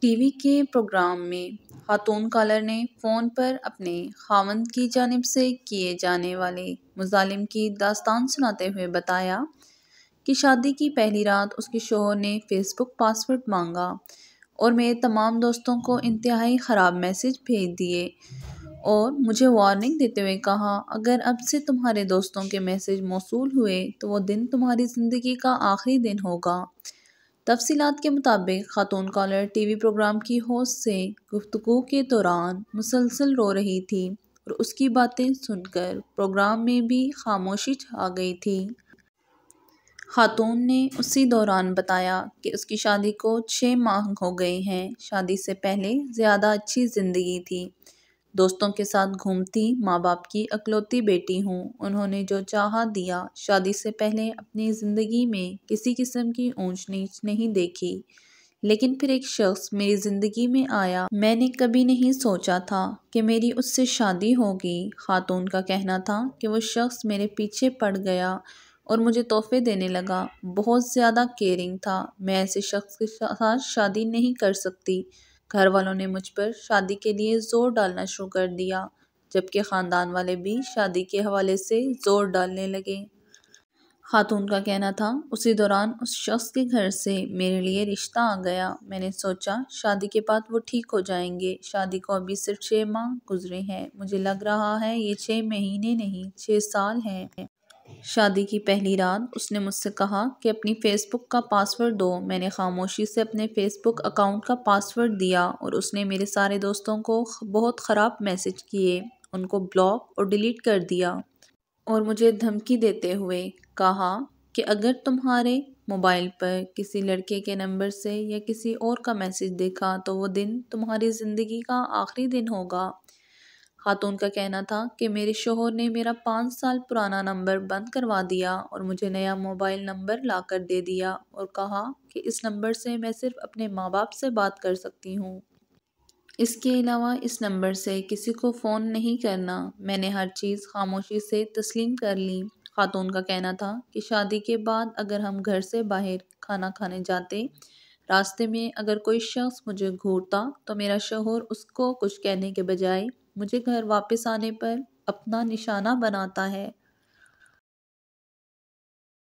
TV के programme में खातून कॉलर ने फ़ोन पर अपने खावंद की जानब से किए जाने वाले मुजालिम की दास्तान सुनाते हुए बताया कि शादी की पहली रात उसके शोहर ने फ़ेसबुक पासवर्ड मांगा और मेरे तमाम दोस्तों को इंतहाई ख़राब मैसेज भेज दिए और मुझे वार्निंग देते हुए कहा अगर अब से तुम्हारे दोस्तों के मैसेज मौसू हुए तो वो दिन तुम्हारी ज़िंदगी का आखिरी दिन होगा तफसीत के मुताबिक खातून कॉलर टी वी प्रोग्राम की होस्ट से गुफ्तु के दौरान मुसलसल रो रही थी और उसकी बातें सुनकर प्रोग्राम में भी खामोशी छा गई थी खातून ने उसी दौरान बताया कि उसकी शादी को छः माह हो गए हैं शादी से पहले ज़्यादा अच्छी ज़िंदगी थी दोस्तों के साथ घूमती माँ बाप की अकलौती बेटी हूँ उन्होंने जो चाहा दिया शादी से पहले अपनी ज़िंदगी में किसी किस्म की ऊंच नीच नहीं देखी लेकिन फिर एक शख्स मेरी ज़िंदगी में आया मैंने कभी नहीं सोचा था कि मेरी उससे शादी होगी खातून का कहना था कि वो शख्स मेरे पीछे पड़ गया और मुझे तोहफे देने लगा बहुत ज़्यादा केयरिंग था मैं ऐसे शख्स के साथ शादी नहीं कर सकती घर वालों ने मुझ पर शादी के लिए ज़ोर डालना शुरू कर दिया जबकि ख़ानदान वाले भी शादी के हवाले से ज़ोर डालने लगे खातून का कहना था उसी दौरान उस शख्स के घर से मेरे लिए रिश्ता आ गया मैंने सोचा शादी के बाद वो ठीक हो जाएंगे शादी को अभी सिर्फ छः माह गुजरे हैं मुझे लग रहा है ये छः महीने नहीं छः साल हैं शादी की पहली रात उसने मुझसे कहा कि अपनी फ़ेसबुक का पासवर्ड दो मैंने खामोशी से अपने फ़ेसबुक अकाउंट का पासवर्ड दिया और उसने मेरे सारे दोस्तों को बहुत ख़राब मैसेज किए उनको ब्लॉक और डिलीट कर दिया और मुझे धमकी देते हुए कहा कि अगर तुम्हारे मोबाइल पर किसी लड़के के नंबर से या किसी और का मैसेज देखा तो वो दिन तुम्हारी ज़िंदगी का आखिरी दिन होगा खातून का कहना था कि मेरे शोहर ने मेरा पाँच साल पुराना नंबर बंद करवा दिया और मुझे नया मोबाइल नंबर लाकर दे दिया और कहा कि इस नंबर से मैं सिर्फ अपने माँ बाप से बात कर सकती हूँ इसके अलावा इस नंबर से किसी को फ़ोन नहीं करना मैंने हर चीज़ खामोशी से तस्लीम कर ली खातून का कहना था कि शादी के बाद अगर हम घर से बाहर खाना खाने जाते रास्ते में अगर कोई शख्स मुझे घूरता तो मेरा शोहर उसको कुछ कहने के बजाय मुझे घर वापस आने पर अपना निशाना बनाता है